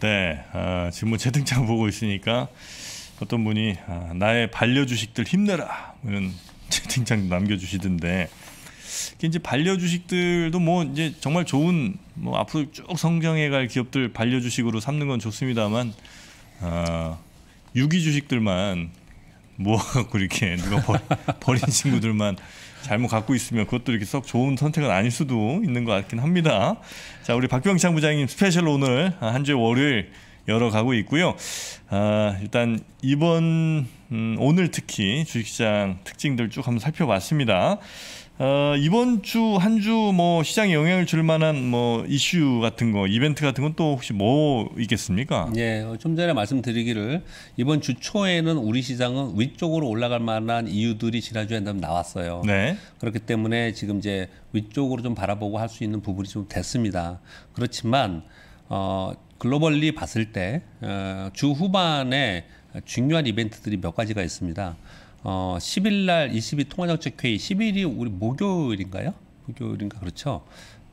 네, 아, 지금 채팅창 뭐 보고 있으니까 어떤 분이 아, 나의 반려 주식들 힘내라 뭐 이런 채팅창 남겨주시던데 이제 반려 주식들도 뭐 이제 정말 좋은 뭐 앞으로 쭉 성장해갈 기업들 반려 주식으로 삼는 건 좋습니다만 아, 유기 주식들만 모아렇게 누가 버린, 버린 친구들만 잘못 갖고 있으면 그것도 이렇게 썩 좋은 선택은 아닐 수도 있는 것 같긴 합니다. 자, 우리 박병창 부장님 스페셜 오늘 한 주의 월요일 열어가고 있고요. 아, 일단 이번 음, 오늘 특히 주식시장 특징들 쭉 한번 살펴봤습니다. 어, 이번 주 한 주 뭐 시장에 영향을 줄 만한 뭐 이슈 같은 거, 이벤트 같은 건 또 혹시 뭐 있겠습니까? 예, 어, 좀 전에 말씀드리기를 이번 주 초에는 우리 시장은 위쪽으로 올라갈 만한 이유들이 지난주에 나왔어요. 네. 그렇기 때문에 지금 이제 위쪽으로 좀 바라보고 할 수 있는 부분이 좀 됐습니다. 그렇지만 어, 글로벌리 봤을 때주 어, 후반에 중요한 이벤트들이 몇 가지가 있습니다. 어, 10일 날 20일 통화정책회의 10일이 우리 목요일인가요? 목요일인가 그렇죠.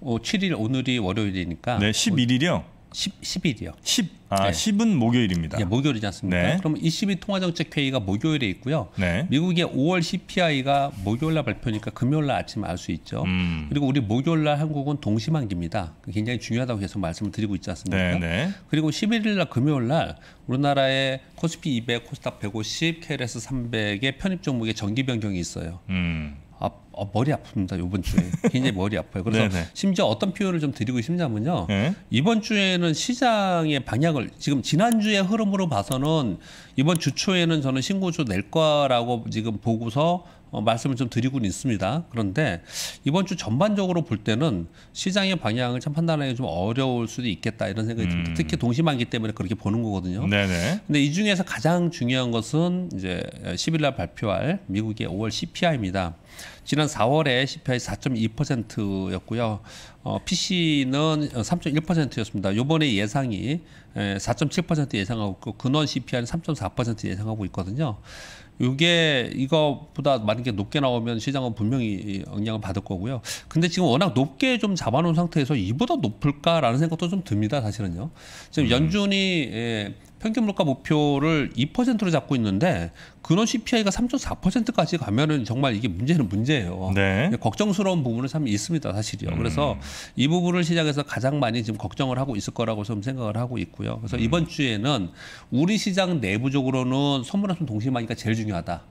어, 7일 오늘이 월요일이니까. 네, 11일이요. 10, 10일이요. 10. 아, 네. 10은 목요일입니다. 네, 목요일이지 않습니까? 네. 그럼 ECB 통화정책회의가 목요일에 있고요. 네. 미국의 5월 CPI가 목요일날 발표니까 금요일날 아침 알 수 있죠. 음. 그리고 우리 목요일날 한국은 동시만기입니다. 그 굉장히 중요하다고 계속 말씀을 드리고 있지 않습니까? 네, 네. 그리고 11일날 금요일날 우리나라의 코스피 200, 코스닥 150, KLS 300의 편입 종목의 정기 변경이 있어요. 음. 아, 아, 머리 아픕니다 이번 주에 굉장히 머리 아파요. 그래서 네네. 네. 심지어 어떤 표현을 좀 드리고 싶냐면요. 네? 이번 주에는 시장의 방향을 지금 지난 주의 흐름으로 봐서는 이번 주 초에는 저는 신고주 낼 거라고 지금 보고서 어, 말씀을 좀 드리고는 있습니다. 그런데 이번 주 전반적으로 볼 때는 시장의 방향을 참 판단하기 좀 어려울 수도 있겠다 이런 생각이 듭니다. 음. 특히 동심만기 때문에 그렇게 보는 거거든요. 네네. 근데 이 중에서 가장 중요한 것은 이제 10일 날 발표할 미국의 5월 CPI입니다. 지난 4월에 CPI 4.2%였고요. 어, PC는 3.1%였습니다. 요번에 예상이 4.7% 예상하고 있고 근원 CPI는 3.4% 예상하고 있거든요. 이게 이거보다 만약에 높게 나오면 시장은 분명히 영향을 받을 거고요. 근데 지금 워낙 높게 좀 잡아놓은 상태에서 이보다 높을까라는 생각도 좀 듭니다. 사실은요. 지금 음. 연준이 예, 평균 물가 목표를 2%로 잡고 있는데 근원 CPI가 3.4%까지 가면은 정말 이게 문제는 문제예요. 네. 걱정스러운 부분은 참 있습니다, 사실이요. 음. 그래서 이 부분을 시작해서 가장 많이 지금 걱정을 하고 있을 거라고 좀 생각을 하고 있고요. 그래서 음. 이번 주에는 우리 시장 내부적으로는 선물환면 동시마니까 제일 중요하다.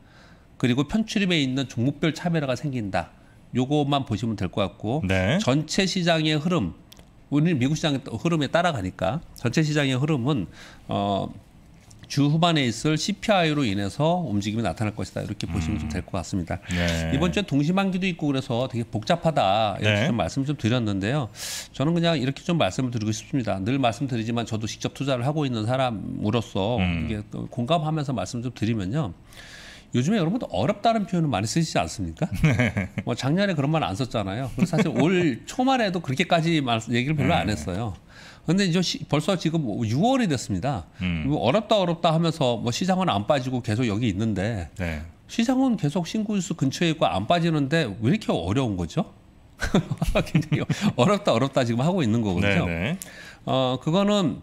그리고 편출입에 있는 종목별 차별화가 생긴다. 요것만 보시면 될 것 같고 네. 전체 시장의 흐름 우리는 미국 시장 의 흐름에 따라가니까 전체 시장의 흐름은 어, 주 후반에 있을 CPI로 인해서 움직임이 나타날 것이다 이렇게 보시면 음. 될것 같습니다. 네. 이번 주에 동시만기도 있고 그래서 되게 복잡하다 이렇게 네. 좀 말씀 을좀 드렸는데요. 저는 그냥 이렇게 좀 말씀을 드리고 싶습니다. 늘 말씀드리지만 저도 직접 투자를 하고 있는 사람으로서 음. 이게 공감하면서 말씀 좀 드리면요. 요즘에 여러분도 어렵다는 표현을 많이 쓰시지 않습니까? 네. 뭐 작년에 그런 말 안 썼잖아요. 그래서 사실 올초말에도 그렇게까지 말, 얘기를 별로 안 네. 했어요. 근데 이제 벌써 지금 6월이 됐습니다. 음. 뭐 어렵다 어렵다 하면서 뭐 시장은 안 빠지고 계속 여기 있는데 네. 시장은 계속 신고수 근처에 있고 안 빠지는데 왜 이렇게 어려운 거죠? 굉장히 어렵다 어렵다 지금 하고 있는 거거든요. 네, 어 그거는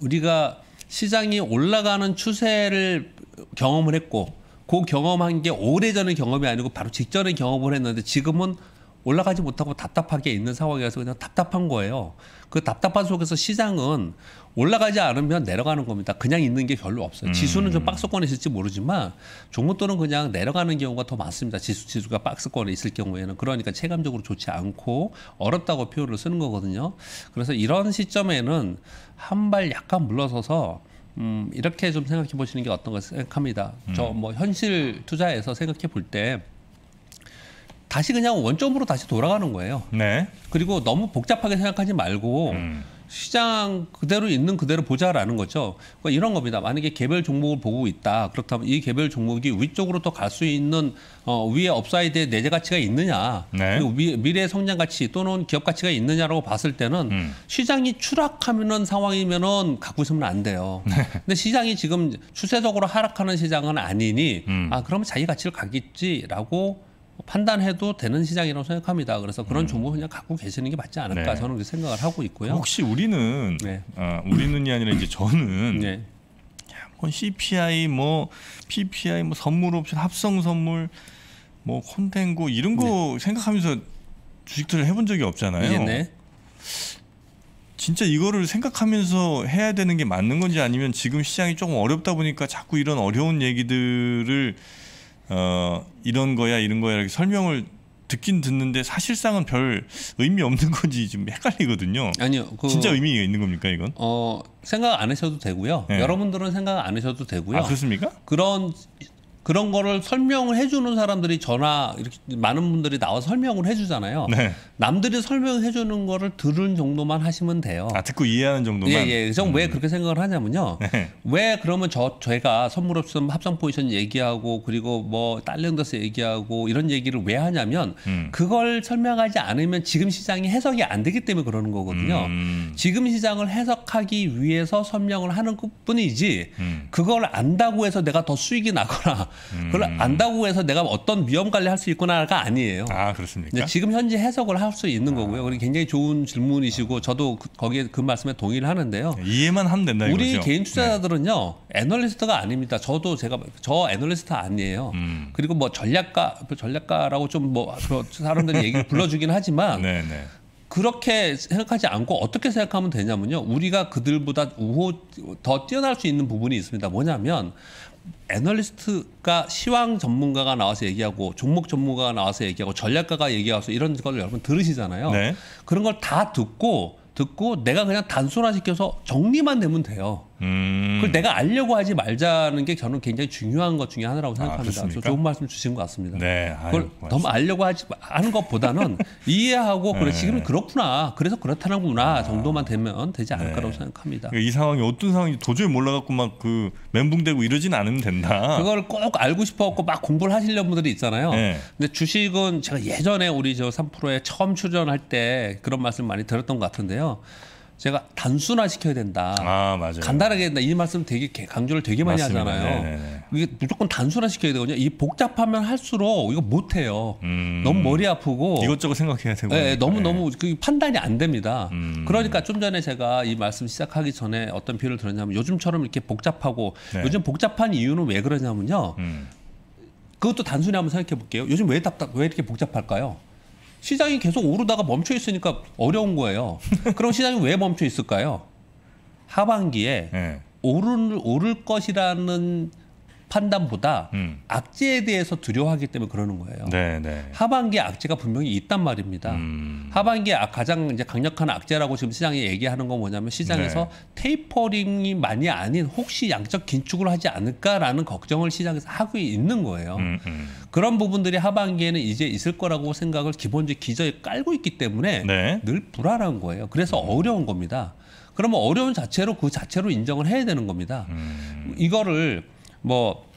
우리가 시장이 올라가는 추세를 경험을 했고 그 경험한 게 오래전의 경험이 아니고 바로 직전의 경험을 했는데 지금은 올라가지 못하고 답답하게 있는 상황이라서 그냥 답답한 거예요. 그 답답한 속에서 시장은 올라가지 않으면 내려가는 겁니다. 그냥 있는 게 별로 없어요. 음. 지수는 좀 박스권에 있을지 모르지만 종목들은 그냥 내려가는 경우가 더 많습니다. 지수 지수가 박스권에 있을 경우에는 그러니까 체감적으로 좋지 않고 어렵다고 표현을 쓰는 거거든요. 그래서 이런 시점에는 한 발 약간 물러서서 음, 이렇게 좀 생각해 보시는 게 어떤가 생각합니다. 음. 저뭐 현실 투자에서 생각해 볼 때 다시 그냥 원점으로 다시 돌아가는 거예요. 네. 그리고 너무 복잡하게 생각하지 말고 음. 시장 그대로 있는 그대로 보자라는 거죠. 그러니까 이런 겁니다. 만약에 개별 종목을 보고 있다. 그렇다면 이 개별 종목이 위쪽으로 더 갈 수 있는 어, 위에 업사이드의 내재 가치가 있느냐, 네. 그리고 미, 래 성장 가치 또는 기업 가치가 있느냐라고 봤을 때는 음. 시장이 추락하면은 상황이면은 갖고 있으면 안 돼요. 네. 근데 시장이 지금 추세적으로 하락하는 시장은 아니니, 음. 아 그러면 자기 가치를 가겠지라고 판단해도 되는 시장이라고 생각합니다. 그래서 그런 정보 음. 그냥 갖고 계시는 게 맞지 않을까 네. 저는 그렇게 생각을 하고 있고요. 혹시 우리는 네. 아, 우리는이 아니라 이제 저는 네. 뭐 CPI 뭐 PPI 뭐 선물 옵션 합성 선물 뭐 콘텐고 이런 거 네. 생각하면서 주식 투자 해본 적이 없잖아요. 네. 진짜 이거를 생각하면서 해야 되는 게 맞는 건지 아니면 지금 시장이 조금 어렵다 보니까 자꾸 이런 어려운 얘기들을 어, 이런 거야 이런 거야 이렇게 설명을 듣긴 듣는데 사실상은 별 의미 없는 건지 좀 헷갈리거든요. 아니요. 그, 진짜 의미가 있는 겁니까 이건? 어 생각 안 하셔도 되고요. 네. 여러분들은 생각 안 하셔도 되고요. 아 그렇습니까? 그런 그런 거를 설명을 해주는 사람들이 전화 이렇게 많은 분들이 나와 설명을 해주잖아요. 네. 남들이 설명해주는 거를 들은 정도만 하시면 돼요. 아 듣고 이해하는 정도만. 예예. 예. 그래서 음. 왜 그렇게 생각을 하냐면요. 네. 왜 그러면 저저희가 선물 없으면 합성 포지션 얘기하고 그리고 뭐 딸링더스 얘기하고 이런 얘기를 왜 하냐면 음. 그걸 설명하지 않으면 지금 시장이 해석이 안 되기 때문에 그러는 거거든요. 음. 지금 시장을 해석하기 위해서 설명을 하는 것뿐이지 음. 그걸 안다고 해서 내가 더 수익이 나거나 그걸 음. 안다고 해서 내가 어떤 위험 관리할 수 있구나가 아니에요. 아 그렇습니까? 지금 현재 해석을 할 수 있는 아. 거고요. 그리고 굉장히 좋은 질문이시고 저도 그, 거기에 그 말씀에 동의를 하는데요. 이해만 하면 된다 이거죠. 우리 개인 투자자들은요 네. 애널리스트가 아닙니다. 저도 제가 저 애널리스트 아니에요. 음. 그리고 뭐 전략가 전략가라고 좀 뭐 사람들이 얘기 불러주긴 하지만. 네, 네. 그렇게 생각하지 않고 어떻게 생각하면 되냐면요. 우리가 그들보다 우호 더 뛰어날 수 있는 부분이 있습니다. 뭐냐면 애널리스트가 시황 전문가가 나와서 얘기하고 종목 전문가가 나와서 얘기하고 전략가가 얘기해서 이런 걸 여러분 들으시잖아요. 네. 그런 걸 다 듣고 듣고 내가 그냥 단순화시켜서 정리만 되면 돼요. 음. 그걸 내가 알려고 하지 말자는 게 저는 굉장히 중요한 것 중에 하나라고 아, 생각합니다. 아, 그래서 좋은 말씀 주신 것 같습니다. 네, 아유, 그걸 더 알려고 하지 하는 것보다는 네. 이해하고 그래 지금 은 그렇구나 그래서 그렇다는구나 아. 정도만 되면 되지 않을까라고 네. 생각합니다. 이 상황이 어떤 상황인 도저히 몰라갖고 막그 멘붕되고 이러진 않으면 된다. 그걸 꼭 알고 싶어갖고 막 공부를 하시려는 분들이 있잖아요. 네. 근데 주식은 제가 예전에 우리 저3에 처음 출연할 때 그런 말씀 많이 들었던 것 같은데요. 제가 단순화시켜야 된다. 아, 맞아요. 간단하게 된다. 이 말씀 되게 강조를 되게 많이 맞습니다. 하잖아요. 네네. 네, 네. 이게 무조건 단순화시켜야 되거든요. 이 복잡하면 할수록 이거 못 해요. 음. 너무 머리 아프고 이것저것 생각해야 되고. 네, 너무 너무 그 판단이 안 됩니다. 음. 그러니까 좀 전에 제가 이 말씀 시작하기 전에 어떤 비유를 들었냐면 요즘처럼 이렇게 복잡하고 네. 요즘 복잡한 이유는 왜 그러냐면요. 음. 그것도 단순히 한번 생각해 볼게요. 요즘 왜 답답 왜 이렇게 복잡할까요? 시장이 계속 오르다가 멈춰 있으니까 어려운 거예요. 그럼 시장이 왜 멈춰 있을까요? 하반기에 네. 오른, 오를 것이라는 판단보다 음. 악재에 대해서 두려워하기 때문에 그러는 거예요. 네네. 네. 하반기에 악재가 분명히 있단 말입니다. 음. 하반기에 가장 이제 강력한 악재라고 지금 시장이 얘기하는 건 뭐냐면 시장에서 네. 테이퍼링이 많이 아닌 혹시 양적 긴축을 하지 않을까라는 걱정을 시장에서 하고 있는 거예요. 음음. 음. 그런 부분들이 하반기에는 이제 있을 거라고 생각을 기본적 기저에 깔고 있기 때문에 네. 늘 불안한 거예요. 그래서 음. 어려운 겁니다. 그러면 어려운 자체로 그 자체로 인정을 해야 되는 겁니다. 음. 이거를 뭐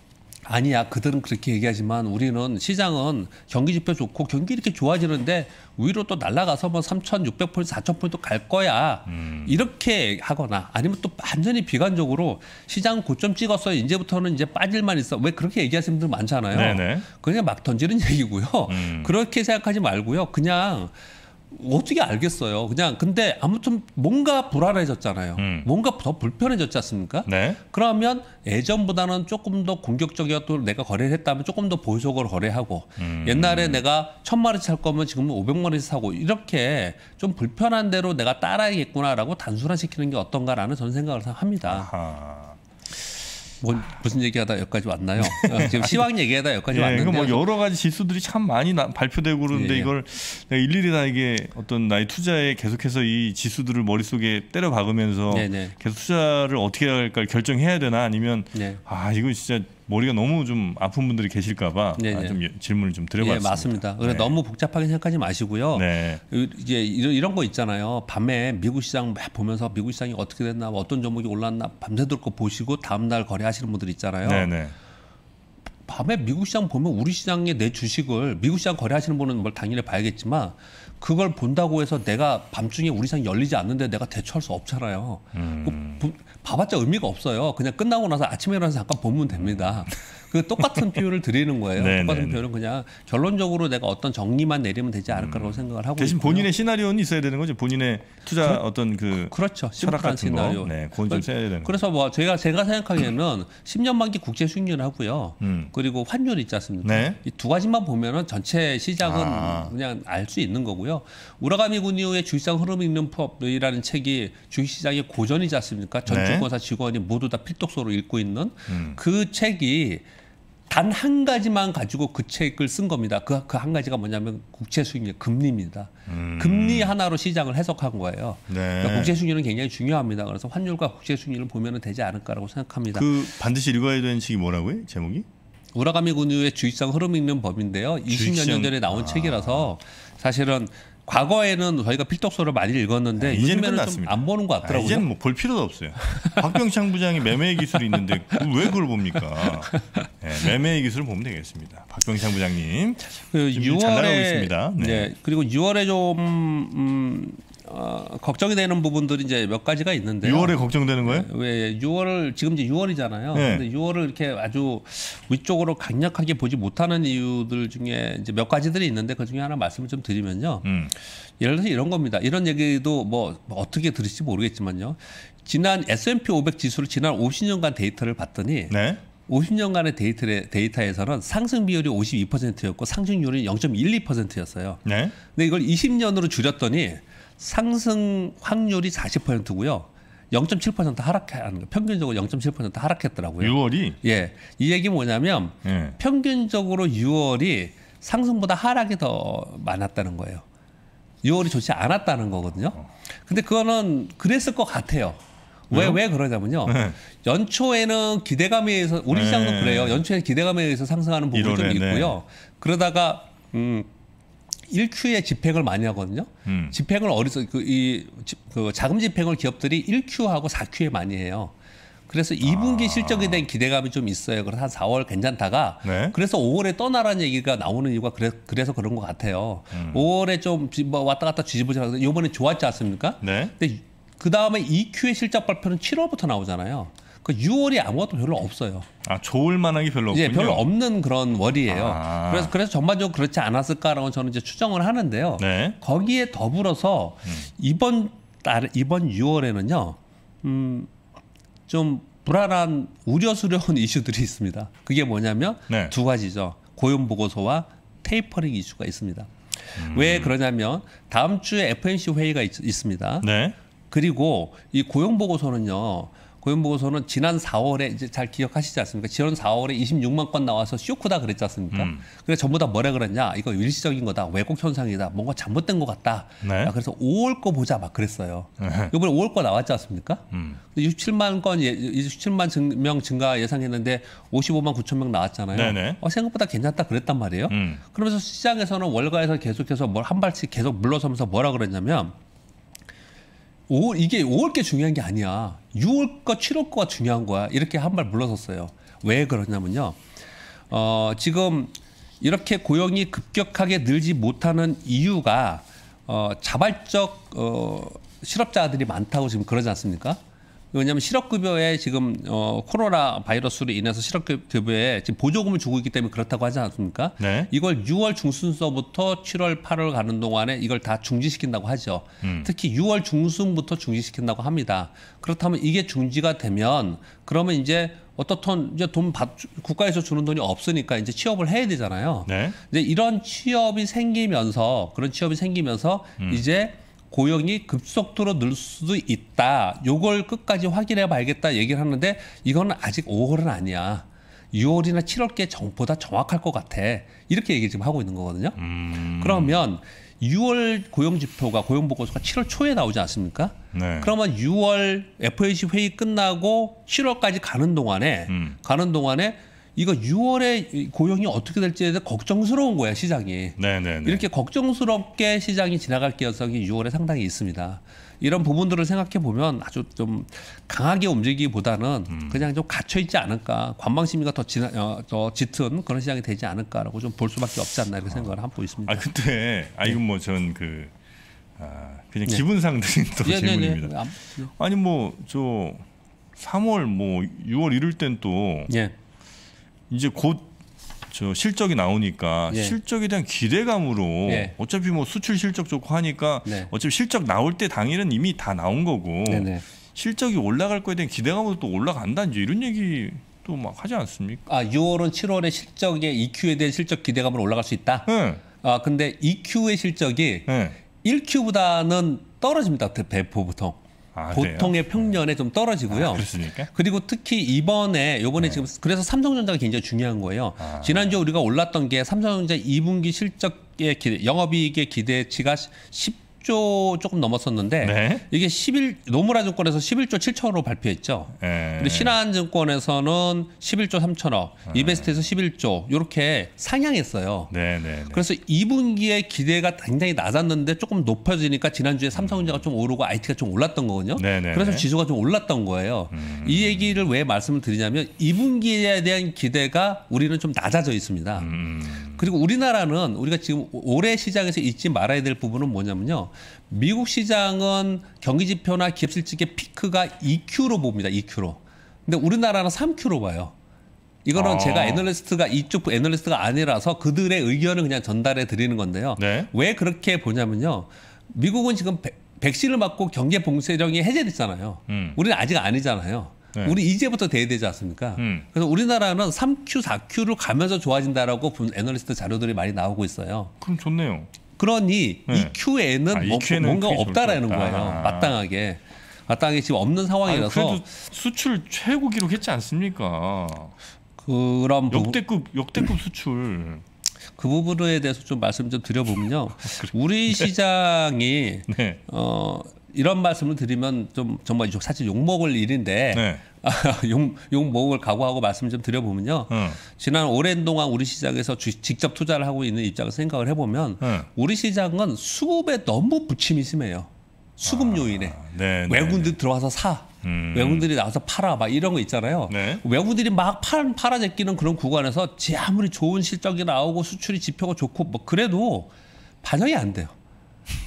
아니야 그들은 그렇게 얘기하지만 우리는 시장은 경기 지표 좋고 경기 이렇게 좋아지는데 위로 또 날아가서 뭐 3,600포인트 4,000포인트 갈 거야 음. 이렇게 하거나 아니면 또 완전히 비관적으로 시장 고점 찍었어요 이제부터는 이제 빠질만 있어 왜 그렇게 얘기하시는 분들 많잖아요 네네. 그냥 막 던지는 얘기고요 음. 그렇게 생각하지 말고요 그냥 어떻게 알겠어요. 그냥 근데 아무튼 뭔가 불안해졌잖아요. 음. 뭔가 더 불편해졌지 않습니까? 네. 그러면 예전보다는 조금 더공격적이었던 내가 거래를 했다면 조금 더 보수적으로 거래하고 음. 옛날에 내가 천마리살 거면 지금은 오백마리 사고 이렇게 좀 불편한 대로 내가 따라야겠구나라고 단순화시키는 게 어떤가라는 저는 생각을 합니다. 아하. 뭐, 무슨 얘기하다 여기까지 왔나요? 어, 지금 시황 얘기하다 여기까지 예, 왔는데. 그 뭐 여러 가지 지수들이 참 많이 나, 발표되고 그러는데 예, 예. 이걸 일일이 다 이게 어떤 나의 투자에 계속해서 이 지수들을 머릿속에 때려 박으면서 네, 네. 계속 투자를 어떻게 할까 결정해야 되나 아니면 네. 아 이거 진짜 머리가 너무 좀 아픈 분들이 계실까봐 아, 좀 질문을 좀 드려봤습니다. 예, 맞습니다. 그래 네. 너무 복잡하게 생각하지 마시고요. 네. 이제 이런 거 있잖아요. 밤에 미국 시장 막 보면서 미국 시장이 어떻게 됐나, 뭐 어떤 종목이 올랐나 밤새도록 보시고 다음 날 거래하시는 분들 있잖아요. 네네. 네. 밤에 미국 시장 보면 우리 시장의 내 주식을 미국 시장 거래하시는 분은 뭘 당연히 봐야겠지만 그걸 본다고 해서 내가 밤중에 우리상이 열리지 않는데 내가 대처할 수 없잖아요. 음. 그, 봐봤자 의미가 없어요. 그냥 끝나고 나서 아침에 일어나서 잠깐 보면 됩니다. 그 똑같은 표현을 드리는 거예요. 네, 똑같은 네, 네, 표현은 그냥 결론적으로 내가 어떤 정리만 내리면 되지 않을까라고 음. 생각을 하고 대신 있고요. 본인의 시나리오는 있어야 되는 거죠. 본인의 투자 그 어떤 그 그렇죠. 철학 같 시나리오. 네, 그건 좀그러니 그렇죠. 써야 되는. 그래서 뭐 제가 제가 생각하기에는 10년 만기 국제 수익률 하고요. 음. 그리고 환율 있지 않습니까? 네. 이두 가지만 보면은 전체 시장은 아. 그냥 알 수 있는 거고요. 우라가미 군이후에주식시장 흐름 읽는 법이라는 책이 주식시장의 고전이지 않습니까? 전주 네. 증권사 직원이 모두 다 필독서로 읽고 있는 음. 그 책이 단한 가지만 가지고 그 책을 쓴 겁니다. 그 그 한 가지가 뭐냐면 국채 수익률 금리입니다. 음. 금리 하나로 시장을 해석한 거예요. 네. 그러니까 국채 수익률은 굉장히 중요합니다. 그래서 환율과 국채 수익률을 보면 되지 않을까라고 생각합니다. 그 반드시 읽어야 되는 책이 뭐라고요? 제목이? 우라가미 군유의 주식상 흐름 읽는 법인데요. 20여 년 전에 나온 아. 책이라서 사실은 과거에는 저희가 필독서를 많이 읽었는데 네, 이제는 좀안 보는 것 같더라고요. 아, 이제는 뭐볼 필요도 없어요. 박병창 부장이 매매 기술이 있는데 그걸 왜 그걸 봅니까? 네, 매매 기술을 보면 되겠습니다. 박병창 부장님. 그 6월에 잘 나가고 있습니다. 네. 네. 그리고 6월에 좀 음, 어, 걱정이 되는 부분들이 이제 몇 가지가 있는데 6월에 걱정되는 거예요? 네, 왜 6월을 지금 이제 6월이잖아요. 네. 근데 6월을 이렇게 아주 위쪽으로 강력하게 보지 못하는 이유들 중에 이제 몇 가지들이 있는데 그 중에 하나 말씀을 좀 드리면요. 음. 예를 들어서 이런 겁니다. 이런 얘기도 뭐, 뭐 어떻게 들을지 모르겠지만요. 지난 S&P 500 지수를 지난 50년간 데이터를 봤더니 네. 50년간의 데이터에, 데이터에서는 상승 비율이 52%였고 상승률이 0.12%였어요. 네. 근데 이걸 20년으로 줄였더니 상승 확률이 40%고요. 0.7% 하락한 거 평균적으로 0.7% 하락했더라고요. 6월이 예. 이 얘기 뭐냐면 예. 평균적으로 6월이 상승보다 하락이 더 많았다는 거예요. 6월이 좋지 않았다는 거거든요. 어. 근데 그거는 그랬을 것 같아요. 왜왜 왜 그러냐면요. 네. 연초에는 기대감에 의해서 우리 시장도 네. 그래요. 연초에는 기대감에 의해서 상승하는 부분이 좀 있고요. 네. 그러다가 음1 q 에 집행을 많이 하거든요. 음. 집행을 어디서 그이 그 자금 집행을 기업들이 1Q하고 4Q에 많이 해요. 그래서 2분기 아. 실적에 대한 기대감이 좀 있어요. 그래서 한 4월 괜찮다가 네? 그래서 5월에 떠나라는 얘기가 나오는 이유가 그래, 그래서 그런 것 같아요. 음. 5월에 좀 뭐 왔다 갔다 뒤집어져고 이번에 좋았지 않습니까? 네? 근데 그 다음에 2Q의 실적 발표는 7월부터 나오잖아요. 그 6월이 아무것도 별로 없어요. 아 좋을 만한 게 별로 예, 없군요. 예, 별로 없는 그런 월이에요. 아. 그래서 그래서 전반적으로 그렇지 않았을까라고 저는 이제 추정을 하는데요. 네. 거기에 더불어서 음. 이번 달 이번 6월에는요, 음좀 불안한 우려스러운 이슈들이 있습니다. 그게 뭐냐면 네. 두 가지죠. 고용 보고서와 테이퍼링 이슈가 있습니다. 음. 왜 그러냐면 다음 주에 FMC 회의가 있, 습니다 네. 그리고 이 고용 보고서는요. 고용보고서는 지난 4월에 이제 잘 기억하시지 않습니까? 지난 4월에 26만 건 나와서 쇼크다 그랬지 않습니까? 음. 그래 전부 다 뭐라 그랬냐? 이거 일시적인 거다. 왜곡 현상이다. 뭔가 잘못된 것 같다. 네. 아, 그래서 5월 거 보자 막 그랬어요. 네. 이번에 5월 거 나왔지 않습니까? 음. 67만 건 67만 예, 증, 명 증가 예상했는데 55만 9천 명 나왔잖아요. 네네. 네. 어, 생각보다 괜찮다 그랬단 말이에요. 음. 그러면서 시장에서는 월가에서 계속해서 뭘 한 발씩 계속 물러서면서 뭐라 그랬냐면 5월, 이게 5월 게 중요한 게 아니야. 6월 거, 7월 거가 중요한 거야. 이렇게 한 발 물러섰어요. 왜 그러냐면요. 어, 지금 이렇게 고용이 급격하게 늘지 못하는 이유가 어, 자발적 어, 실업자들이 많다고 지금 그러지 않습니까? 왜냐하면 실업급여에 지금 어, 코로나 바이러스로 인해서 실업급여에 지금 보조금을 주고 있기 때문에 그렇다고 하지 않습니까? 네. 이걸 6월 중순서부터 7월, 8월 가는 동안에 이걸 다 중지시킨다고 하죠. 음. 특히 6월 중순부터 중지시킨다고 합니다. 그렇다면 이게 중지가 되면 그러면 이제 어떻든 이제 돈 받, 국가에서 주는 돈이 없으니까 이제 취업을 해야 되잖아요. 네. 이제 이런 취업이 생기면서 그런 취업이 생기면서 음. 이제 고용이 급속도로 늘 수도 있다. 요걸 끝까지 확인해 봐야겠다 얘기를 하는데 이건 아직 5월은 아니야. 6월이나 7월께 정보다 정확할 것 같아. 이렇게 얘기 지금 하고 있는 거거든요. 음. 그러면 6월 고용 지표가 고용 보고서가 7월 초에 나오지 않습니까? 네. 그러면 6월 f a c 회의 끝나고 7월까지 가는 동안에 음. 가는 동안에 이거 6월에 고용이 어떻게 될지에 대해서 걱정스러운 거야 시장이. 네네네. 네, 네. 이렇게 걱정스럽게 시장이 지나갈 가능성이 6월에 상당히 있습니다. 이런 부분들을 생각해 보면 아주 좀 강하게 움직이기보다는 음. 그냥 좀 갇혀 있지 않을까 관망 심리가 더, 지나, 어, 더 짙은 그런 시장이 되지 않을까라고 좀 볼 수밖에 없지 않나 이렇게 아. 생각을 하고 있습니다. 아 근데 아 이건 뭐 전그 아, 그냥 네. 기분상 드린 또 네, 네 질문입니다. 아, 네, 아니 뭐 저 3월 뭐 6월 뭐 이럴 땐또 예. 이제 곧 저 실적이 나오니까 예. 실적에 대한 기대감으로 예. 어차피 뭐 수출 실적 좋고 하니까 네. 어차피 실적 나올 때 당일은 이미 다 나온 거고 네네. 네. 실적이 올라갈 거에 대한 기대감으로 또 올라간다 이제 이런 얘기 또 막 하지 않습니까? 아 6월은 7월에 실적에 EQ에 대한 실적 기대감으로 올라갈 수 있다. 네. 아 근데 EQ의 실적이 네. 1Q보다는 떨어집니다. 그 배포 보통. 아, 보통의 평년에 좀 떨어지고요. 아, 그렇습니까? 그리고 특히 이번에 요번에 네. 지금 그래서 삼성전자가 굉장히 중요한 거예요. 아. 지난주에 우리가 올랐던 게 삼성전자 2분기 실적의 기대, 영업이익의 기대치가 10 10조 조금 넘었었는데 네. 이게 11 노무라 증권에서 11조 7천으로 발표했죠. 예. 아. 네. 근데 신한증권에서는 11조 3천억, 네. 이베스트에서 11조 이렇게 상향했어요. 그래서 2분기에 기대가 굉장히 낮았는데 조금 높아지니까 지난주에 삼성전자가 음. 좀 오르고 IT가 좀 올랐던 거거든요. 네, 네, 그래서 네. 지수가 좀 올랐던 거예요. 음. 이 얘기를 왜 말씀을 드리냐면 2분기에 대한 기대가 우리는 좀 낮아져 있습니다. 음. 그리고 우리나라는 우리가 지금 올해 시장에서 잊지 말아야 될 부분은 뭐냐면요. 미국 시장은 경기 지표나 깁슬직의 피크가 2Q로 봅니다. 2Q로. 근데 우리나라는 3Q로 봐요. 이거는 아. 제가 애널리스트가 이쪽 애널리스트가 아니라서 그들의 의견을 그냥 전달해 드리는 건데요. 네. 왜 그렇게 보냐면요. 미국은 지금 백신을 맞고 경계 봉쇄령이 해제됐잖아요. 음. 우리는 아직 아니잖아요. 네. 우리 이제부터 돼야 되지 않습니까? 음. 그래서 우리나라는 3Q, 4 q 를 가면서 좋아진다라고 애널리스트 자료들이 많이 나오고 있어요. 그럼 좋네요. 그러니 네. EQ에는, 아, EQ에는 뭐 뭔가 없다라는 거예요. 아. 마땅하게. 마땅하게 지금 없는 상황이라서. 아니, 그래도 수출 최고 기록했지 않습니까? 그럼 뭐 역대급 역대급 수출. 그 부분에 대해서 좀 말씀 좀 드려보면요. 아, 우리 네. 시장이 네. 어 이런 말씀을 드리면 좀 정말 사실 욕먹을 일인데 네. 아, 욕, 욕먹을 각오하고 말씀 을좀 드려보면요. 음. 지난 오랜 동안 우리 시장에서 주, 직접 투자를 하고 있는 입장을 생각을 해보면 음. 우리 시장은 수급에 너무 부침이 심해요. 수급 아, 요인에 네, 네, 외국인들 네, 들어와서 사 음. 외국인들이 나와서 팔아 막 이런 거 있잖아요 네. 외국인들이 막 팔, 팔아 제끼는 그런 구간에서 제 아무리 좋은 실적이 나오고 수출이 지표가 좋고 뭐 그래도 반영이 안 돼요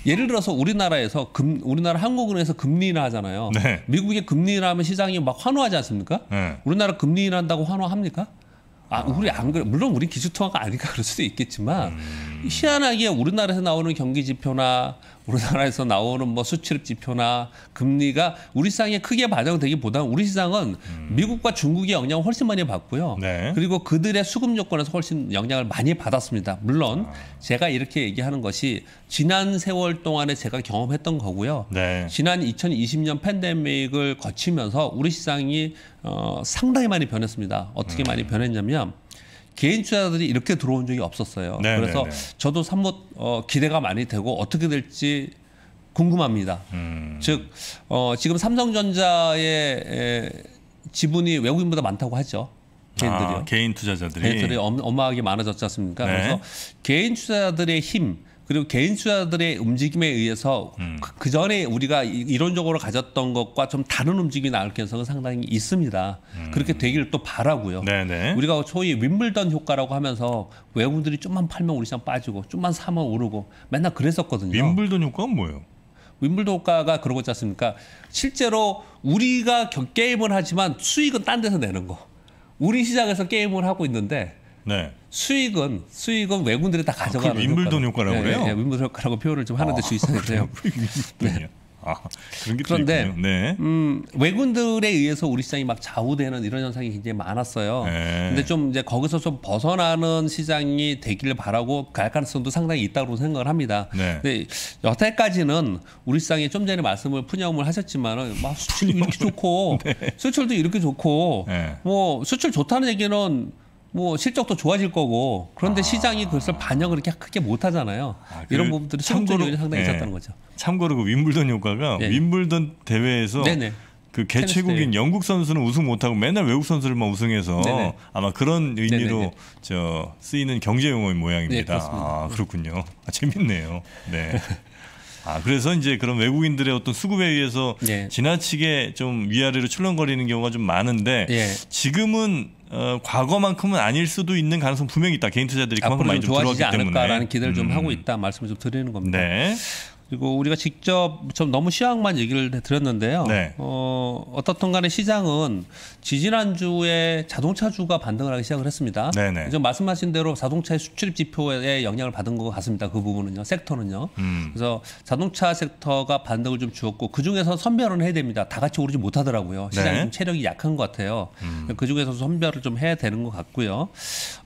예를 들어서 우리나라에서 금, 우리나라 한국은행에서 금리 인하 잖아요 네. 미국의 금리 인하면 시장이 막 환호하지 않습니까? 네. 우리나라 금리 인한다고 환호합니까? 아, 우리 안 그래. 물론 우리 기준통화가 아닐까 그럴 수도 있겠지만 음. 희한하게 우리나라에서 나오는 경기 지표나 우리나라에서 나오는 뭐 수출입 지표나 금리가 우리 시장에 크게 반영되기보다 는 우리 시장은 음. 미국과 중국의 영향을 훨씬 많이 받고요. 네. 그리고 그들의 수급 요건에서 훨씬 영향을 많이 받았습니다. 물론 아. 제가 이렇게 얘기하는 것이 지난 세월 동안에 제가 경험했던 거고요. 네. 지난 2020년 팬데믹을 거치면서 우리 시장이 어, 상당히 많이 변했습니다. 어떻게 음. 많이 변했냐면 개인 투자자들이 이렇게 들어온 적이 없었어요. 네 그래서 네, 네. 저도 산모 어, 기대가 많이 되고 어떻게 될지 궁금합니다. 음. 즉 어, 지금 삼성전자의 에, 지분이 외국인보다 많다고 하죠. 개인들이요. 아, 개인 투자자들이 개인들이 어마하게 많아졌지 않습니까? 네. 그래서 개인 투자자들의 힘 그리고 개인 투자들의 움직임에 의해서 음. 그, 그 전에 우리가 이론적으로 가졌던 것과 좀 다른 움직임이 나올 가능성은 상당히 있습니다. 음. 그렇게 되기를 또 바라고요. 네네. 네. 우리가 초이 윈블던 효과라고 하면서 외국인들이 좀만 팔면 우리 시장 빠지고 좀만 사면 오르고 맨날 그랬었거든요. 윈블던 효과는 뭐예요? 윈블던 효과가 그러고있지 않습니까? 실제로 우리가 게임을 하지만 수익은 딴 데서 내는 거. 우리 시장에서 게임을 하고 있는데 네. 수익은 수익은 외국인들이 다 아, 가져가는 아, 윈블돈 효과라. 고 네, 네, 그래요? 예, 예, 윈블돈 효과라고 표현을 좀 하는데 주의해야 돼요. 아, 네. 아 그런데 네. 음, 외국인들에 의해서 우리 시장이 막 좌우되는 이런 현상이 굉장히 많았어요. 네. 근데 좀 이제 거기서 좀 벗어나는 시장이 되기를 바라고 갈 가능성도 상당히 있다고 생각을 합니다. 네. 근데 여태까지는 우리 시장이 좀 전에 말씀을 푸념을 하셨지만은 막 수출 이렇게 좋고 수출도 이렇게 좋고 뭐 수출 좋다는 얘기는 뭐 실적도 좋아질 거고 그런데 아. 시장이 그것을 반영을 이렇게 크게 못 하잖아요. 아, 그 이런 부분들이 참고로 상당히 네. 예. 있었다는 거죠. 참고로 그 윈블던 효과가 네. 윈블던 대회에서 네네. 그 개최국인 영국 선수는 우승 못하고 맨날 외국 선수들만 우승해서 네네. 아마 그런 의미로 네네. 저 쓰이는 경제 용어인 모양입니다. 네, 아 그렇군요. 아, 재밌네요. 네. 아 그래서 이제 그런 외국인들의 어떤 수급에 의해서 네. 지나치게 좀 위아래로 출렁거리는 경우가 좀 많은데 네. 지금은 어, 과거만큼은 아닐 수도 있는 가능성 분명히 있다. 개인 투자들이 그만큼 많이 좀 좋아지지 기 때문에. 않을까라는 기대를 음. 좀 하고 있다 말씀을 좀 드리는 겁니다. 네. 그리고 우리가 직접 좀 너무 시황만 얘기를 드렸는데요. 네. 어, 어떻든 간에 시장은 지지난주에 자동차주가 반등을 하기 시작을 했습니다. 네네. 이제 네. 말씀하신 대로 자동차의 수출입 지표에 영향을 받은 것 같습니다. 그 부분은요. 섹터는요. 음. 그래서 자동차 섹터가 반등을 좀 주었고 그중에서 선별은 해야 됩니다. 다 같이 오르지 못하더라고요. 네. 시장이 네. 좀 체력이 약한 것 같아요. 음. 그중에서 선별을 좀 해야 되는 것 같고요.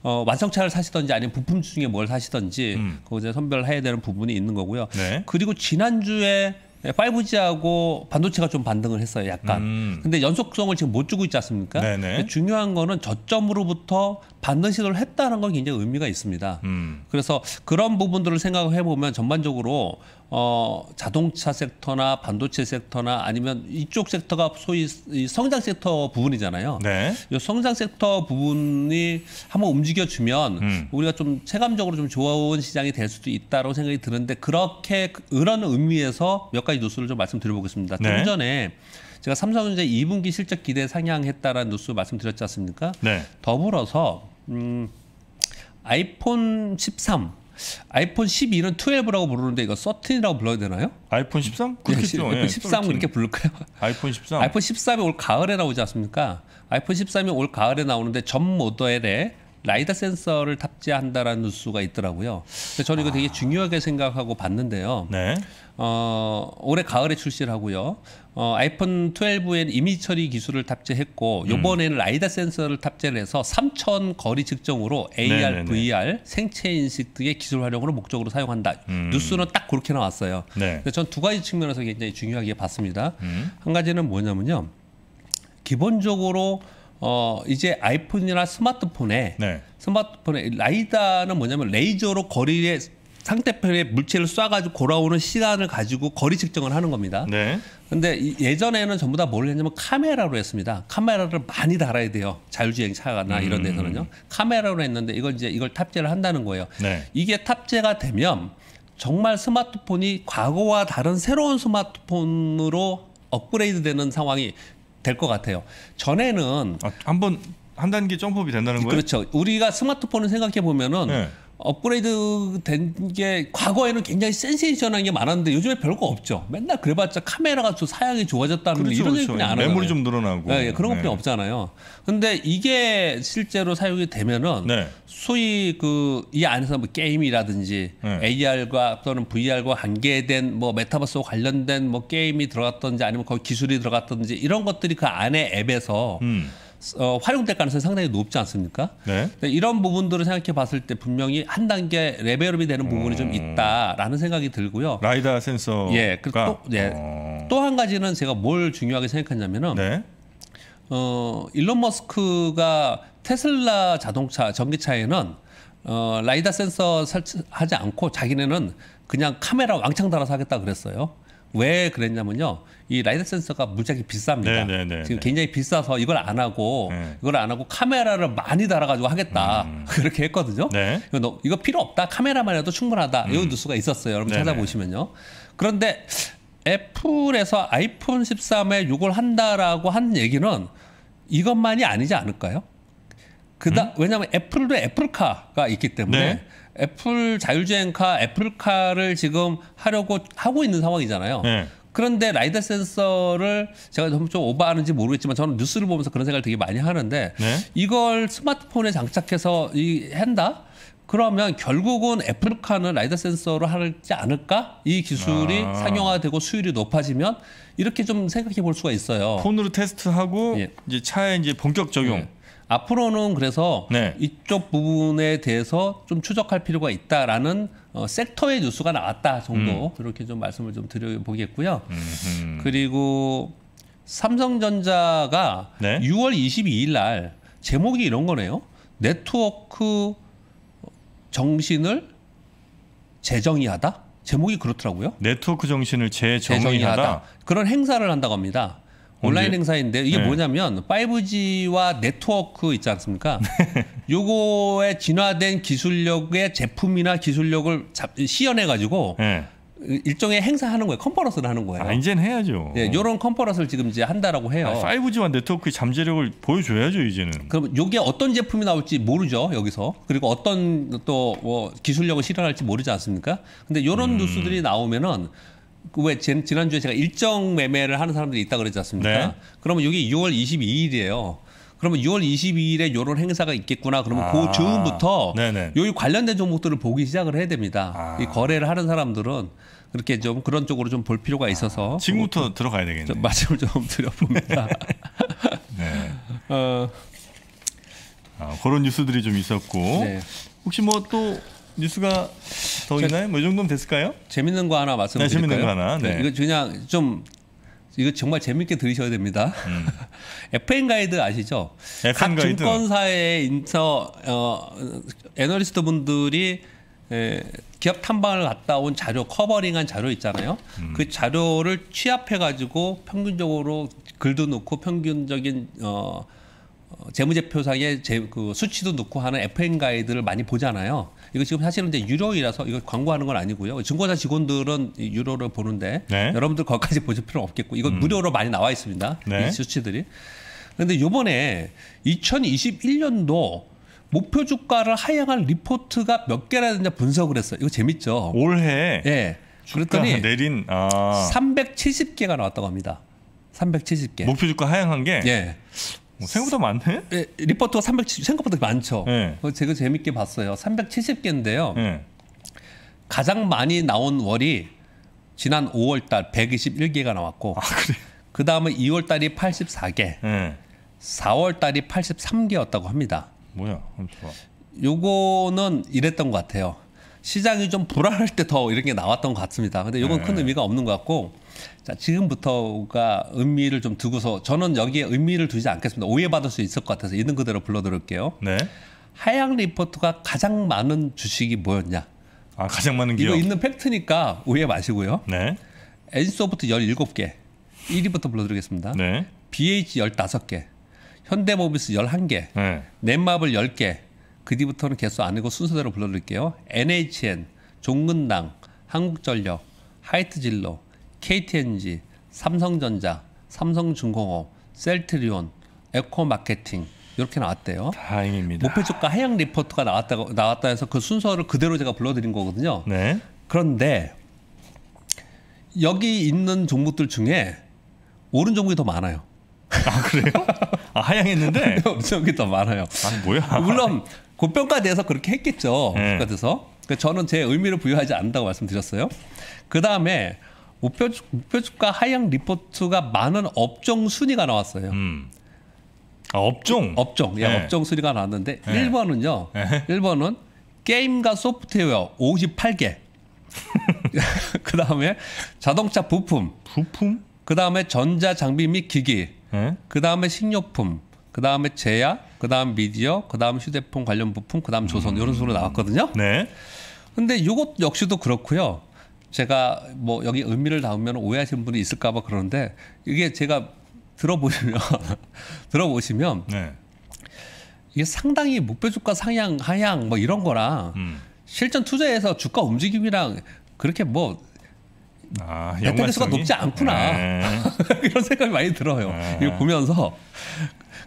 어, 완성차를 사시든지 아니면 부품 중에 뭘 사시든지 음. 그거 이 선별을 해야 되는 부분이 있는 거고요. 네. 그리고 그리고 지난주에 5G하고 반도체가 좀 반등을 했어요, 약간. 음. 근데 연속성을 지금 못 주고 있지 않습니까? 중요한 거는 저점으로부터 반등 시도를 했다는 건 굉장히 의미가 있습니다. 음. 그래서 그런 부분들을 생각해 보면 전반적으로 어, 자동차 섹터나 반도체 섹터나 아니면 이쪽 섹터가 소위 성장 섹터 부분이잖아요. 네. 이 성장 섹터 부분이 한번 움직여주면 음. 우리가 좀 체감적으로 좀 좋은 시장이 될 수도 있다라고 생각이 드는데 그렇게 그런 의미에서 몇 가지 뉴스를 좀 말씀드려보겠습니다. 네. 좀 전에 제가 삼성전자 2분기 실적 기대 상향했다라는 뉴스 말씀드렸지 않습니까? 네. 더불어서 음, 아이폰 13 아이폰 12는 12라고 부르는데 이거 13이라고 불러야 되나요? 아이폰 13? 그렇겠죠. 아이13 예, 이렇게 부를까요? 아이폰 13. 아이폰 13이 올 가을에 나오지 않습니까? 아이폰 13이 올 가을에 나오는데 전 모델에 라이다 센서를 탑재한다라는 뉴스가 있더라고요. 그래 저는 이거 되게 아. 중요하게 생각하고 봤는데요. 네. 어, 올해 가을에 출시를 하고요. 어, 아이폰 12엔 이미 처리 기술을 탑재했고 음. 요번에는 음. 라이다 센서를 탑재를 해서 3천 거리 측정으로 AR, 네네네. VR 생체 인식 등의 기술 활용으로 목적으로 사용한다. 음. 뉴스는 딱 그렇게 나왔어요. 네. 전두 가지 측면에서 굉장히 중요하게 봤습니다. 음. 한 가지는 뭐냐면요. 기본적으로 어 이제 아이폰이나 스마트폰에 네. 스마트폰에 라이다는 뭐냐면 레이저로 거리에 상대편의 물체를 쏴가지고 걸어오는 시간을 가지고 거리 측정을 하는 겁니다. 네. 근데 예전에는 전부 다 뭘 했냐면 카메라로 했습니다. 카메라를 많이 달아야 돼요. 자율주행 차나 가 음. 이런 데서는요. 카메라로 했는데 이걸 이제 이걸 탑재를 한다는 거예요. 네. 이게 탑재가 되면 정말 스마트폰이 과거와 다른 새로운 스마트폰으로 업그레이드 되는 상황이 될 것 같아요. 전에는 아, 한번 한 단계 점프업이 된다는 거예요. 그렇죠. 우리가 스마트폰을 생각해 보면은 네. 업그레이드 된 게 과거에는 굉장히 센세이션한 게 많았는데 요즘에 별거 없죠. 맨날 그래봤자 카메라가 또 사양이 좋아졌다는 그렇죠, 이런 그렇죠. 얘기안 하는 메모리 좀 늘어나고 예, 예, 그런 것뿐이 네. 없잖아요. 근데 이게 실제로 사용이 되면은 네. 소위 그 이 안에서 뭐 게임이라든지 네. AR과 또는 VR과 관계된 뭐 메타버스와 관련된 뭐 게임이 들어갔던지 아니면 거기 기술이 들어갔던지 이런 것들이 그 안에 앱에서 음. 어, 활용될 가능성이 상당히 높지 않습니까? 네. 이런 부분들을 생각해 봤을 때 분명히 한 단계 레벨업이 되는 부분이 음... 좀 있다라는 생각이 들고요. 라이다 센서. 예. 그리고 또, 예. 어... 또한 가지는 제가 뭘 중요하게 생각하냐면은 네. 어, 일론 머스크가 테슬라 자동차 전기차에는 어, 라이다 센서 설치하지 않고 자기네는 그냥 카메라 왕창 달아서 하겠다 그랬어요. 왜 그랬냐면요. 이라이더 센서가 무지하게 비쌉니다. 네네네. 네, 네, 지금 네. 굉장히 비싸서 이걸 안 하고 네. 이걸 안 하고 카메라를 많이 달아가지고 하겠다 음. 그렇게 했거든요. 네. 이거, 너, 이거 필요 없다. 카메라만 해도 충분하다. 음. 이런 뉴스가 있었어요. 여러분 네네. 찾아보시면요. 그런데 애플에서 아이폰 13에 이걸 한다라고 한 얘기는 이것만이 아니지 않을까요? 그다 음? 왜냐하면 애플도 애플카가 있기 때문에 네. 애플 자율주행카, 애플카를 지금 하려고 하고 있는 상황이잖아요. 네. 그런데 라이더 센서를 제가 좀, 좀 오버하는지 모르겠지만 저는 뉴스를 보면서 그런 생각을 되게 많이 하는데 네? 이걸 스마트폰에 장착해서 이 한다? 그러면 결국은 애플카는 라이더 센서로 하지 않을까? 이 기술이 아. 상용화되고 수율이 높아지면 이렇게 좀 생각해 볼 수가 있어요. 폰으로 테스트하고 예. 이제 차에 이제 본격 적용. 예. 앞으로는 그래서 네. 이쪽 부분에 대해서 좀 추적할 필요가 있다라는 어, 섹터의 뉴스가 나왔다 정도 음. 그렇게 좀 말씀을 좀 드려보겠고요. 음흠. 그리고 삼성전자가 네? 6월 22일 날 제목이 이런 거네요. 네트워크 정신을 재정의하다? 제목이 그렇더라고요. 네트워크 정신을 재정의하다. 재정의하다. 그런 행사를 한다고 합니다. 온라인 행사인데 이게 네. 뭐냐면 5G와 네트워크 있지 않습니까? 요거에 진화된 기술력의 제품이나 기술력을 시연해 가지고 네. 예. 일종의 행사하는 거예요. 컨퍼런스를 하는 거예요. 아, 이제는 해야죠. 예, 요런 컨퍼런스를 지금 이제 한다라고 해요. 아, 5G와 네트워크의 잠재력을 보여줘야죠, 이제는. 그럼 요게 어떤 제품이 나올지 모르죠, 여기서. 그리고 어떤 또 뭐 기술력을 실현할지 모르지 않습니까? 근데 요런 음. 뉴스들이 나오면은 그 왜 지난주에 제가 일정 매매를 하는 사람들이 있다 고 그러지 않습니까? 네. 그러면 여기 6월 22일이에요. 그러면 6월 22일에 요런 행사가 있겠구나. 그러면 그 아. 그 즈음부터 여기 관련된 종목들을 보기 시작을 해야 됩니다. 아. 이 거래를 하는 사람들은 그렇게 좀 그런 쪽으로 좀 볼 필요가 아. 있어서 아. 지금부터 들어가야 되겠네요. 말씀을 좀 드려봅니다. 네. 어. 아, 그런 뉴스들이 좀 있었고 네. 혹시 뭐또 뉴스가 더 제, 있나요? 뭐이 정도면 됐을까요? 재밌는 거 하나 말씀드릴까요? 네, 재밌는 거 하나. 네. 네, 이거 그냥 좀 이거 정말 재밌게 들으셔야 됩니다. 음. FN 가이드 아시죠? FN 각 증권사의 인터 어, 애널리스트 분들이 에, 기업 탐방을 갔다 온 자료 커버링한 자료 있잖아요. 음. 그 자료를 취합해 가지고 평균적으로 글도 넣고 평균적인 어, 어 재무제표상의 그 수치도 넣고 하는 FN 가이드를 많이 보잖아요. 이거 지금 사실은 이제 유료이라서 이거 광고하는 건 아니고요. 증권사 직원들은 유료를 보는데 네. 여러분들 거기까지 보실 필요는 없겠고 이거 음. 무료로 많이 나와 있습니다. 네. 이 수치들이. 그런데 요번에 2021년도 목표 주가를 하향한 리포트가 몇 개나 되냐 분석을 했어요. 이거 재밌죠. 올해. 예. 그랬더니 내린 아. 370개가 나왔다고 합니다. 370개. 목표 주가 하향한 게 예. 뭐 생각보다 많네. 네, 리포트가 370 생각보다 많죠. 네. 제가 재밌게 봤어요. 370개인데요. 네. 예. 가장 많이 나온 월이 지난 5월 달 121개가 나왔고 아, 그래. 그다음에 2월 달이 84개. 네. 4월 달이 83개였다고 합니다. 뭐야? 좋아. 요거는 이랬던 것 같아요. 시장이 좀 불안할 때 더 이런 게 나왔던 것 같습니다. 근데 이건 네. 큰 의미가 없는 것 같고 자, 지금부터가 의미를 좀 두고서 저는 여기에 의미를 두지 않겠습니다. 오해받을 수 있을 것 같아서 있는 그대로 불러드릴게요. 네. 하향 리포트가 가장 많은 주식이 뭐였냐? 아, 가장 많은 기업. 이거 있는 팩트니까 오해 마시고요. 네. 엔소프트 17개. 1위부터 불러드리겠습니다. 네. BH 15개. 현대모비스 11개. 네. 넷마블 10개. 그 뒤부터는 개수 아니고 순서대로 불러드릴게요. NHN, 종근당, 한국전력, 하이트진로, KTNG, 삼성전자, 삼성중공업, 셀트리온, 에코마케팅 이렇게 나왔대요. 다행입니다. 목표주가 하향 리포트가 나왔다고 나왔다 해서 그 순서를 그대로 제가 불러드린 거거든요. 네. 그런데 여기 있는 종목들 중에 오른 종목이 더 많아요. 아 그래요? 아, 하향했는데 엄청 더 많아요. 아 뭐야? 물론 고평가돼서 그렇게 했겠죠. 네. 고서그 그러니까 저는 제 의미를 부여하지 않는다고 말씀드렸어요. 그 다음에 목표, 목표 주가 하향 리포트가 많은 업종 순위가 나왔어요. 음. 아, 업종? 업종. 예, 네. 업종 순위가 나왔는데 네. 1번은요. 네. 1번은 게임과 소프트웨어 58개. 그 다음에 자동차 부품. 부품? 그 다음에 전자 장비 및 기기. 네. 그 다음에 식료품. 그 다음에 제약. 그다음 미디어, 그다음 휴대폰 관련 부품, 그다음 조선 음. 이런 순으로 나왔거든요. 네. 근데 요것 역시도 그렇고요. 제가 뭐 여기 의미를 담으면 오해하시는 분이 있을까 봐 그러는데 이게 제가 들어보시면 들어보시면 네. 이게 상당히 목표 주가 상향 하향 뭐 이런 거랑 음. 실전 투자에서 주가 움직임이랑 그렇게 뭐 아, 내가 높지 않구나 네. 이런 생각이 많이 들어요. 네. 이거 보면서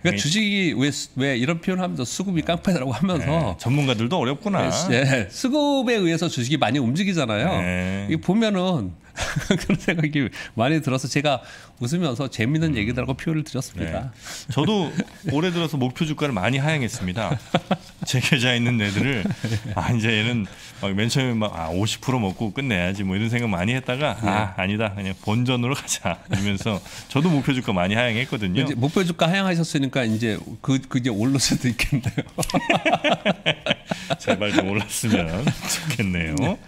그러니까 예. 주식이 왜, 왜 이런 표현하면서 을 수급이 예. 깡패라고 하면서 예. 전문가들도 어렵구나. 예, 수급에 의해서 주식이 많이 움직이잖아요. 이 보면은 그런 생각이 많이 들어서 제가 웃으면서 재밌는 음. 얘기들하고 표현을 드렸습니다. 네. 저도 올해 들어서 목표 주가를 많이 하향했습니다. 제 계좌에 있는 애들을 아 이제 얘는 막맨 처음에 막50% 아, 먹고 끝내야지 뭐 이런 생각 많이 했다가 아 네. 아니다 그냥 본전으로 가자 이러면서 저도 목표 주가 많이 하향했거든요. 목표 주가 하향하셨으니까 이제 그 그게 올랐 수도 있겠네요. 제발 좀 올랐으면 좋겠네요. 네.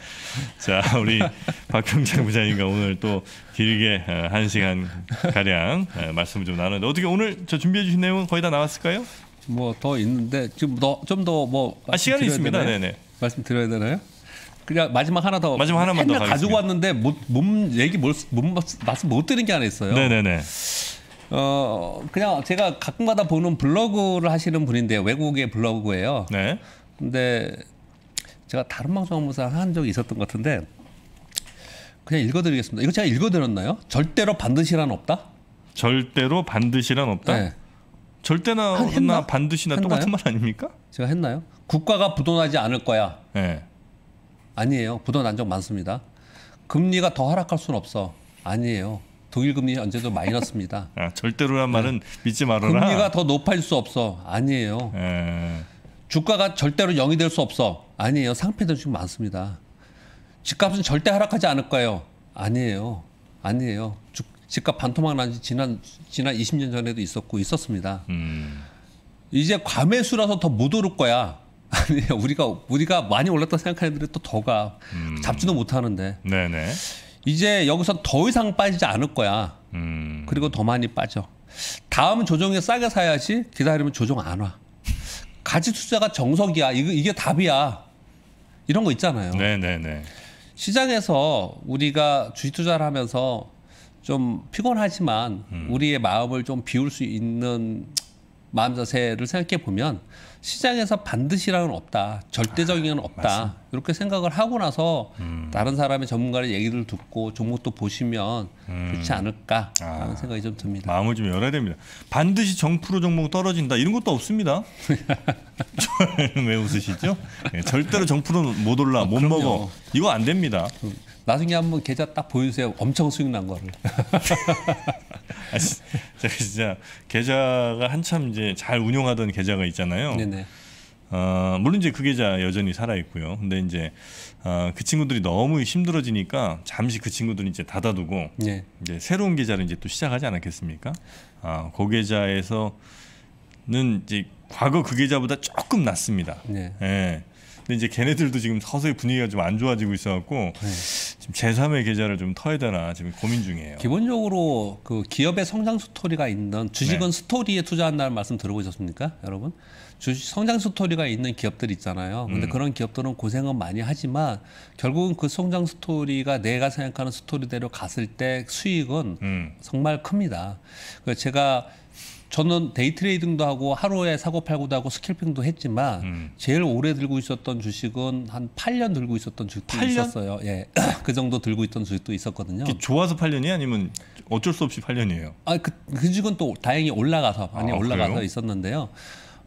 자 우리 박병창 부장님과 오늘 또 길게 어, 한 시간 가량 어, 말씀 을좀 나눴는데 어떻게 오늘 저 준비해 주신 내용은 거의 다 나왔을까요? 뭐 더 있는데 지금 좀더뭐 아, 시간이 있습니다. 되나요? 네네 말씀드려야 되나요? 그냥 마지막 하나 더 마지막 하나만 더 가지고 가겠습니다. 왔는데 못몸 얘기 못, 못 말씀 못 드린 게 하나 있어요. 네네네. 어 그냥 제가 가끔가다 보는 블로그를 하시는 분인데 외국의 블로그예요. 네. 근데 제가 다른 방송 한무사 한 적이 있었던 것 같은데 그냥 읽어드리겠습니다. 이거 제가 읽어드렸나요? 절대로 반드시란 없다. 절대로 반드시란 없다. 네. 절대나 나 반드시나 했나요? 똑같은 말 아닙니까? 제가 했나요? 국가가 부도나지 않을 거야. 네. 아니에요. 부도난 적 많습니다. 금리가 더 하락할 수는 없어. 아니에요. 독일 금리 언제도 마이너스입니다. 아, 절대로란 네. 말은 믿지 말아라. 금리가 더 높아질 수 없어. 아니에요. 에... 네. 주가가 절대로 영이 될 수 없어. 아니에요. 상패도 지금 많습니다. 집값은 절대 하락하지 않을 거예요. 아니에요. 아니에요. 집값 반토막 난 지 지난 지난 20년 전에도 있었고 있었습니다. 음. 이제 과매수라서 더 못 오를 거야. 아니에요. 우리가 우리가 많이 올랐다 생각하는 애들이 또 더가 음. 잡지도 못하는데. 네네. 이제 여기서 더 이상 빠지지 않을 거야. 음. 그리고 더 많이 빠져. 다음 조정에 싸게 사야지 기다리면 조정 안 와. 가치 투자가 정석이야. 이게 답이야. 이런 거 있잖아요. 네네네. 네, 네. 시장에서 우리가 주식 투자를 하면서 좀 피곤하지만 음. 우리의 마음을 좀 비울 수 있는 마음 자세를 생각해 보면 시장에서 반드시라는 없다. 절대적인 건 아, 없다. 맞습니다. 이렇게 생각을 하고 나서 음. 다른 사람의 전문가의 얘기를 듣고 종목도 보시면 음. 좋지 않을까라는 아. 생각이 좀 듭니다. 마음을 좀 열어야 됩니다. 반드시 정프로 종목 떨어진다 이런 것도 없습니다. 왜 웃으시죠? 네, 절대로 정프로 못 올라 아, 못 그럼요. 먹어 이거 안 됩니다. 음. 나중에 한번 계좌 딱 보여주세요. 엄청 수익 난 거를. 제가 진짜 계좌가 한참 이제 잘운영하던 계좌가 있잖아요. 네네. 어, 물론 이제 그 계좌 여전히 살아 있고요. 근데 이제 어, 그 친구들이 너무 힘들어지니까 잠시 그 친구들은 이제 닫아두고 네. 이제 새로운 계좌를 이제 또 시작하지 않았겠습니까? 아, 그 계좌에서는 이제 과거 그 계좌보다 조금 낫습니다 네. 예. 근데 이제 걔네들도 지금 서서히 분위기가 좀 안 좋아지고 있어갖고 네. 지금 제3의 계좌를 좀 터야 되나 지금 고민 중이에요. 기본적으로 그 기업의 성장 스토리가 있는 주식은 네. 스토리에 투자한다는 말씀 들어보셨습니까, 여러분? 주식 성장 스토리가 있는 기업들 있잖아요. 근데 음. 그런 기업들은 고생은 많이 하지만 결국은 그 성장 스토리가 내가 생각하는 스토리대로 갔을 때 수익은 음. 정말 큽니다. 제가 저는 데이트레이딩도 하고 하루에 사고 팔고도 하고 스킬핑도 했지만 음. 제일 오래 들고 있었던 주식은 한 8년 들고 있었던 주식도 8년? 있었어요. 예. 그 정도 들고 있던 주식도 있었거든요. 좋아서 8년이 아니면 어쩔 수 없이 8년이에요. 아, 그, 그 주식은 또 다행히 올라가서 많이 아, 올라가서 그래요? 있었는데요.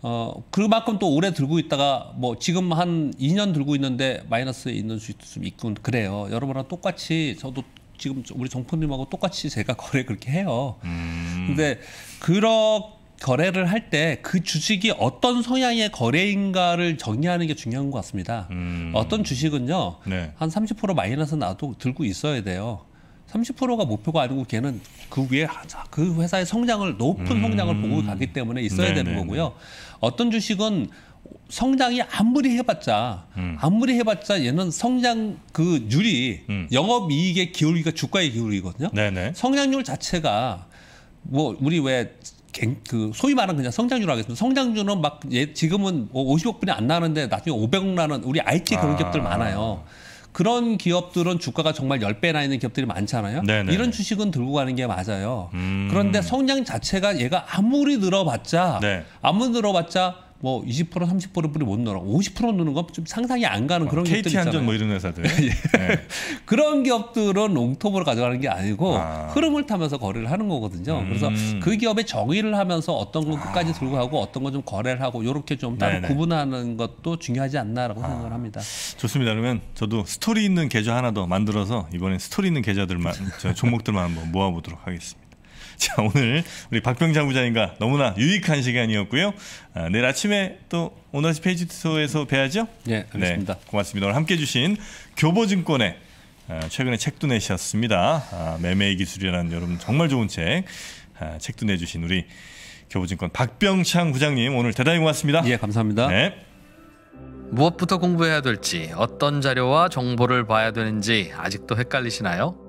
어, 그만큼 또 오래 들고 있다가 뭐 지금 한 2년 들고 있는데 마이너스에 있는 수도좀 있군 그래요. 여러분랑 똑같이 저도 지금 우리 정포님하고 똑같이 제가 거래 그렇게 해요. 음. 근데 그런 거래를 할 때 그 주식이 어떤 성향의 거래인가를 정리하는 게 중요한 것 같습니다. 음. 어떤 주식은요, 네. 한30% 마이너스 나도 들고 있어야 돼요. 30%가 목표가 아니고 걔는 그 위에 그 회사의 성장을 높은 음. 성장을 보고 가기 때문에 있어야 네네네. 되는 네, 거고요. 네. 어떤 주식은 성장이 아무리 해봤자 음. 아무리 해봤자 얘는 성장 그 률이 음. 영업 이익의 기울기가 주가의 기울기거든요. 네네. 성장률 자체가 뭐 우리 왜그 소위 말하는 그냥 성장률 하겠습니다. 성장률은 막 예, 지금은 뭐 50억 분이 안 나는데 나중에 500억 나는 우리 IT 그런 아. 기업들 많아요. 그런 기업들은 주가가 정말 열배나 있는 기업들이 많잖아요. 네네. 이런 주식은 들고 가는 게 맞아요. 음. 그런데 성장 자체가 얘가 아무리 늘어봤자 네. 아무리 늘어봤자 뭐20% 30%뿐이 못 넣어 50% 넣는 건좀 상상이 안 가는 그런 KT 기업들 뭐 있잖아요. 뭐 이런 회사들 예. 네. 그런 기업들은 롱톱으로 가져가는 게 아니고 아. 흐름을 타면서 거래를 하는 거거든요. 음. 그래서 그 기업의 정의를 하면서 어떤 것 끝까지 아. 들고 하고 어떤 건 좀 거래를 하고 이렇게 좀 따로 네네. 구분하는 것도 중요하지 않나라고 아. 생각을 합니다. 좋습니다. 그러면 저도 스토리 있는 계좌 하나 더 만들어서 이번엔 스토리 있는 계좌들만 저 종목들만 한번 모아보도록 하겠습니다. 자, 오늘 우리 박병장 부장님과 너무나 유익한 시간이었고요. 아, 내일 아침에 또 오너시 페이지 투소에서 뵈야죠? 예, 알겠습니다. 네, 고맙습니다. 오늘 함께 해주신 교보증권의 아, 최근에 책도 내셨습니다. 아, 매매 기술이라는 여러분 정말 좋은 책. 아, 책도 내주신 우리 교보증권 박병창 부장님 오늘 대단히 고맙습니다. 예, 감사합니다. 네. 무엇부터 공부해야 될지, 어떤 자료와 정보를 봐야 되는지 아직도 헷갈리시나요?